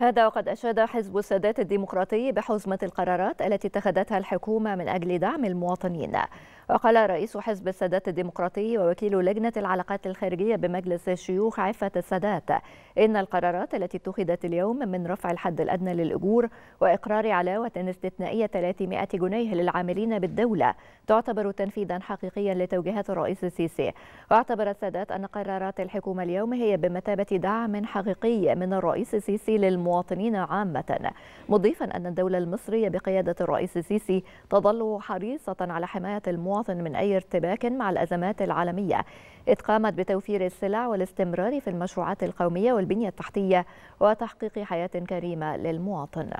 هذا وقد أشاد حزب السادات الديمقراطي بحزمة القرارات التي اتخذتها الحكومة من أجل دعم المواطنين وقال رئيس حزب السادات الديمقراطي ووكيل لجنة العلاقات الخارجية بمجلس الشيوخ عفة السادات إن القرارات التي اتخذت اليوم من رفع الحد الأدنى للأجور وإقرار علاوة استثنائية 300 جنيه للعاملين بالدولة تعتبر تنفيذا حقيقيا لتوجيهات الرئيس السيسي واعتبر السادات أن قرارات الحكومة اليوم هي بمثابة دعم حقيقي من الرئيس السيسي للمواطنين عامة مضيفا أن الدولة المصرية بقيادة الرئيس السيسي تظل حريصة على حماية المواطنين المواطن من أي ارتباك مع الأزمات العالمية إذ قامت بتوفير السلع والاستمرار في المشروعات القومية والبنية التحتية وتحقيق حياة كريمة للمواطن